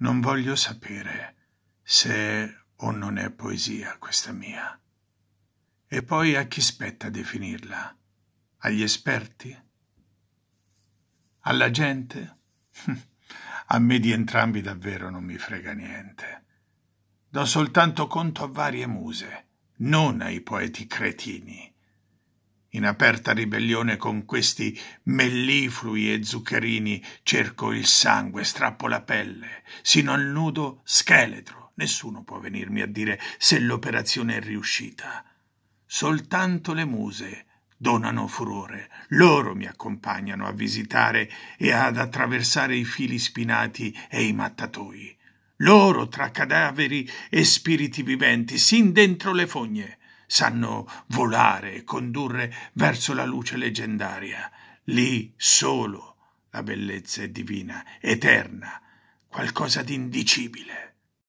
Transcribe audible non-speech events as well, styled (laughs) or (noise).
Non voglio sapere se è o non è poesia questa mia. E poi a chi spetta definirla? Agli esperti? Alla gente? (laughs) a me di entrambi davvero non mi frega niente. Do soltanto conto a varie muse, non ai poeti cretini in aperta ribellione con questi melliflui e zuccherini, cerco il sangue, strappo la pelle, sino al nudo scheletro. Nessuno può venirmi a dire se l'operazione è riuscita. Soltanto le muse donano furore, loro mi accompagnano a visitare e ad attraversare i fili spinati e i mattatoi. Loro tra cadaveri e spiriti viventi, sin dentro le fogne sanno volare e condurre verso la luce leggendaria. Lì solo la bellezza è divina, eterna, qualcosa di indicibile.